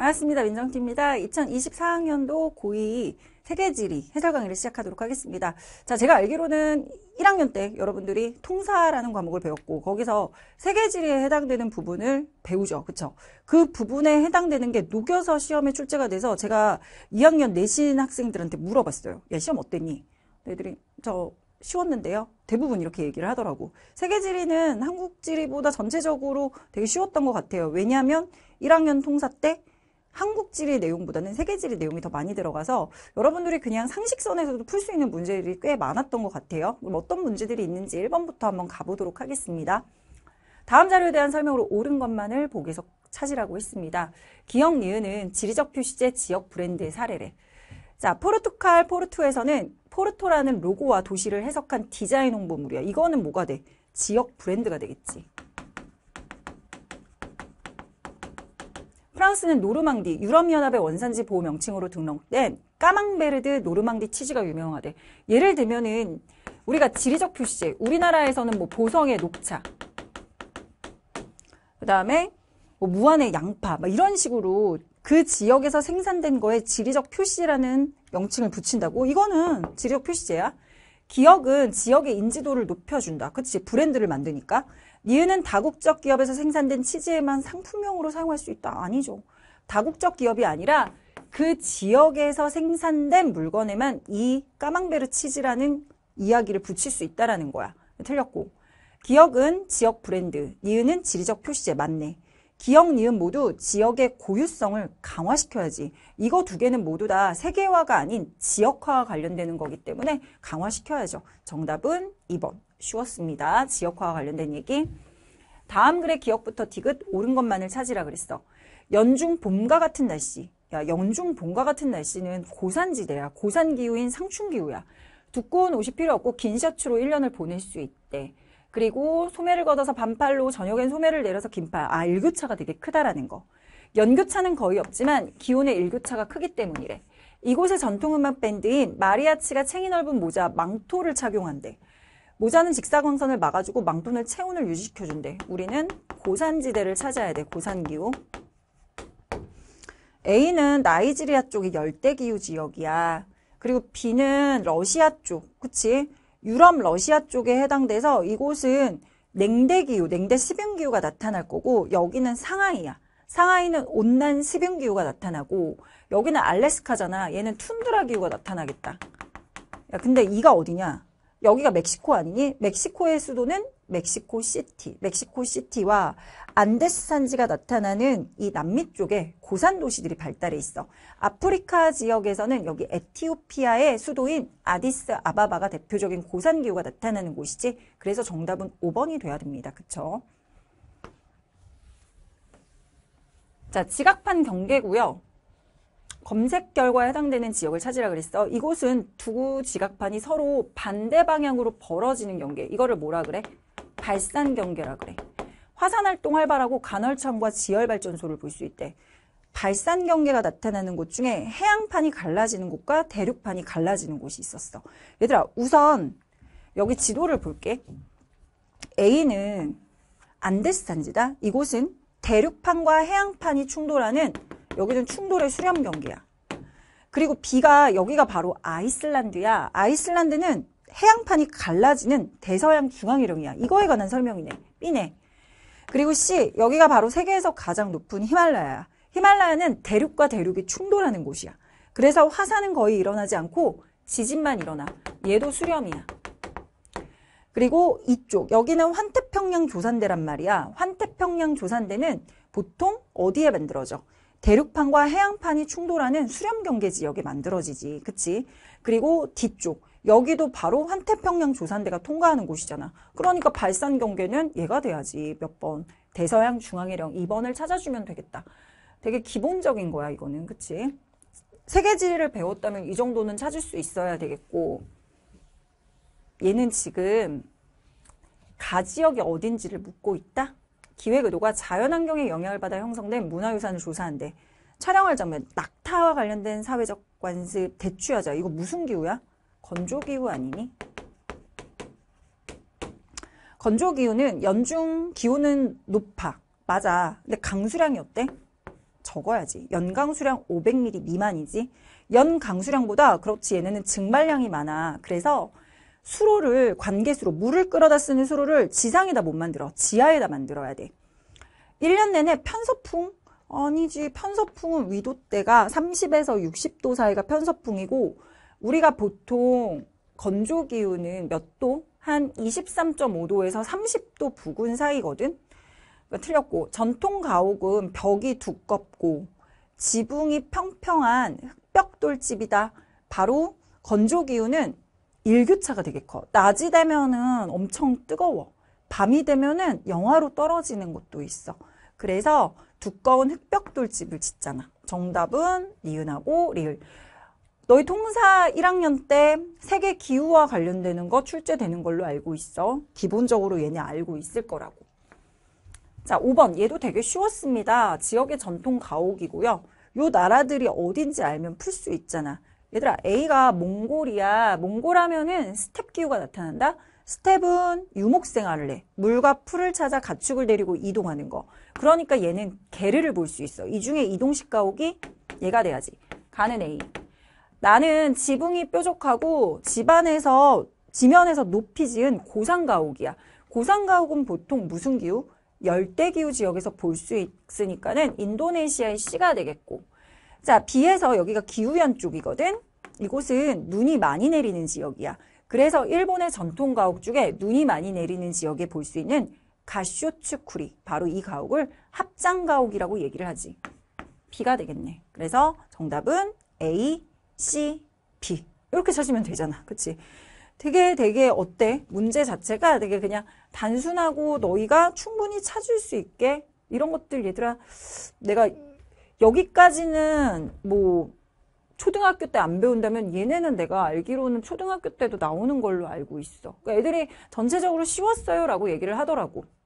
반갑습니다. 민정팀입니다. 2024학년도 고2 세계지리 해설 강의를 시작하도록 하겠습니다. 자, 제가 알기로는 1학년 때 여러분들이 통사라는 과목을 배웠고 거기서 세계지리에 해당되는 부분을 배우죠. 그렇죠? 그 부분에 해당되는 게 녹여서 시험에 출제가 돼서 제가 2학년 내신 학생들한테 물어봤어요. 야, 시험 어땠니? 애들이 저 쉬웠는데요. 대부분 이렇게 얘기를 하더라고. 세계지리는 한국지리보다 전체적으로 되게 쉬웠던 것 같아요. 왜냐하면 1학년 통사 때 한국 지리 내용보다는 세계 지리 내용이 더 많이 들어가서 여러분들이 그냥 상식선에서도 풀 수 있는 문제들이 꽤 많았던 것 같아요. 그럼 어떤 문제들이 있는지 1번부터 한번 가보도록 하겠습니다. 다음 자료에 대한 설명으로 옳은 것만을 보기에서 찾으라고 했습니다. 기억 니은은 지리적 표시제 지역 브랜드의 사례래. 자, 포르투갈 포르투에서는 포르토라는 로고와 도시를 해석한 디자인 홍보물이야. 이거는 뭐가 돼? 지역 브랜드가 되겠지. 프랑스는 노르망디, 유럽연합의 원산지 보호 명칭으로 등록된 까망베르드 노르망디 치즈가 유명하대. 예를 들면은 우리가 지리적 표시제, 우리나라에서는 뭐 보성의 녹차, 그 다음에 뭐 무안의 양파, 이런 식으로 그 지역에서 생산된 거에 지리적 표시라는 명칭을 붙인다고? 이거는 지리적 표시제야. 기억은 지역의 인지도를 높여준다. 그치? 브랜드를 만드니까. 니은은 다국적 기업에서 생산된 치즈에만 상품용으로 사용할 수 있다. 아니죠. 다국적 기업이 아니라 그 지역에서 생산된 물건에만 이 까망베르 치즈라는 이야기를 붙일 수 있다라는 거야. 틀렸고. 기억은 지역 브랜드, 니은은 지리적 표시제 맞네. 기역, 니은 모두 지역의 고유성을 강화시켜야지. 이거 두 개는 모두 다 세계화가 아닌 지역화와 관련되는 거기 때문에 강화시켜야죠. 정답은 2번. 쉬웠습니다. 지역화와 관련된 얘기. 다음 글의 기억부터 티귿 옳은 것만을 찾으라 그랬어. 연중 봄과 같은 날씨. 야, 연중 봄과 같은 날씨는 고산지대야. 고산기후인 상충기후야. 두꺼운 옷이 필요 없고 긴 셔츠로 1년을 보낼 수 있대. 그리고 소매를 걷어서 반팔로 저녁엔 소매를 내려서 긴팔. 아, 일교차가 되게 크다라는 거. 연교차는 거의 없지만 기온의 일교차가 크기 때문이래. 이곳의 전통음악 밴드인 마리아치가 챙이 넓은 모자 망토를 착용한대. 모자는 직사광선을 막아주고 망토는 체온을 유지시켜준대. 우리는 고산지대를 찾아야 돼, 고산기후. A는 나이지리아 쪽이 열대기후 지역이야. 그리고 B는 러시아 쪽, 그치? 유럽 러시아 쪽에 해당돼서 이곳은 냉대 기후, 냉대 십윤 기후가 나타날 거고 여기는 상하이야. 상하이는 온난 십윤 기후가 나타나고 여기는 알래스카잖아. 얘는 툰드라 기후가 나타나겠다. 야, 근데 이가 어디냐? 여기가 멕시코 아니니 멕시코의 수도는 멕시코 시티, 멕시코 시티와 안데스 산지가 나타나는 이 남미 쪽에 고산 도시들이 발달해 있어. 아프리카 지역에서는 여기 에티오피아의 수도인 아디스 아바바가 대표적인 고산 기후가 나타나는 곳이지. 그래서 정답은 5번이 돼야 됩니다. 그쵸? 자, 지각판 경계고요. 검색 결과에 해당되는 지역을 찾으라 그랬어. 이곳은 두 지각판이 서로 반대 방향으로 벌어지는 경계. 이거를 뭐라 그래? 발산 경계라 그래. 화산 활동 활발하고 간헐천과 지열 발전소를 볼 수 있대. 발산 경계가 나타나는 곳 중에 해양판이 갈라지는 곳과 대륙판이 갈라지는 곳이 있었어. 얘들아, 우선 여기 지도를 볼게. A는 안데스 산지다. 이곳은 대륙판과 해양판이 충돌하는 여기는 충돌의 수렴 경계야. 그리고 비가 여기가 바로 아이슬란드야. 아이슬란드는 해양판이 갈라지는 대서양 중앙이령이야 이거에 관한 설명이네. B네. 그리고 C 여기가 바로 세계에서 가장 높은 히말라야 히말라야는 대륙과 대륙이 충돌하는 곳이야. 그래서 화산은 거의 일어나지 않고 지진만 일어나. 얘도 수렴이야. 그리고 이쪽 여기는 환태평양 조산대란 말이야. 환태평양 조산대는 보통 어디에 만들어져? 대륙판과 해양판이 충돌하는 수렴 경계 지역이 만들어지지. 그치? 그리고 뒤쪽. 여기도 바로 환태평양 조산대가 통과하는 곳이잖아. 그러니까 발산 경계는 얘가 돼야지. 몇 번. 대서양 중앙해령 2번을 찾아주면 되겠다. 되게 기본적인 거야, 이거는. 그치? 세계지리를 배웠다면 이 정도는 찾을 수 있어야 되겠고, 얘는 지금 가 지역이 어딘지를 묻고 있다? 기획의도가 자연환경의 영향을 받아 형성된 문화유산을 조사한데 촬영할 장면 낙타와 관련된 사회적 관습 대추하자 이거 무슨 기후야? 건조기후 아니니? 건조기후는 연중 기온은 높아 맞아 근데 강수량이 어때? 적어야지 연강수량 500mm 미만이지 연강수량보다 그렇지 얘네는 증발량이 많아 그래서 수로를 관계수로 물을 끌어다 쓰는 수로를 지상에다 못 만들어 지하에다 만들어야 돼. 1년 내내 편서풍 아니지 편서풍은 위도때가 30에서 60도 사이가 편서풍이고 우리가 보통 건조 기온은 몇 도? 한 23.5도에서 30도 부근 사이거든. 그러니까 틀렸고 전통 가옥은 벽이 두껍고 지붕이 평평한 흑벽돌집이다. 바로 건조 기온은 일교차가 되게 커. 낮이 되면은 엄청 뜨거워. 밤이 되면은 영화로 떨어지는 곳도 있어. 그래서 두꺼운 흑벽돌집을 짓잖아. 정답은 니은하고 리을. 너희 통사 1학년 때 세계 기후와 관련되는 거 출제되는 걸로 알고 있어. 기본적으로 얘네 알고 있을 거라고. 자, 5번. 얘도 되게 쉬웠습니다. 지역의 전통 가옥이고요. 요 나라들이 어딘지 알면 풀 수 있잖아. 얘들아 A가 몽골이야. 몽골하면은 스텝 기후가 나타난다. 스텝은 유목생활을 해. 물과 풀을 찾아 가축을 데리고 이동하는 거. 그러니까 얘는 게르를 볼 수 있어. 이 중에 이동식 가옥이 얘가 돼야지. 가는 A. 나는 지붕이 뾰족하고 집안에서 지면에서 높이 지은 고산가옥이야. 고산가옥은 보통 무슨 기후? 열대기후 지역에서 볼 수 있으니까는 인도네시아의 C가 되겠고 자, 비에서 여기가 기후현 쪽이거든. 이곳은 눈이 많이 내리는 지역이야. 그래서 일본의 전통 가옥 중에 눈이 많이 내리는 지역에 볼 수 있는 가쇼츠쿠리, 바로 이 가옥을 합장 가옥이라고 얘기를 하지. B가 되겠네. 그래서 정답은 A, C, B. 이렇게 찾으면 되잖아. 그치? 되게 되게 어때? 문제 자체가 되게 그냥 단순하고 너희가 충분히 찾을 수 있게 이런 것들 얘들아 내가 여기까지는 뭐 초등학교 때 안 배운다면 얘네는 내가 알기로는 초등학교 때도 나오는 걸로 알고 있어. 그러니까 애들이 전체적으로 쉬웠어요라고 얘기를 하더라고.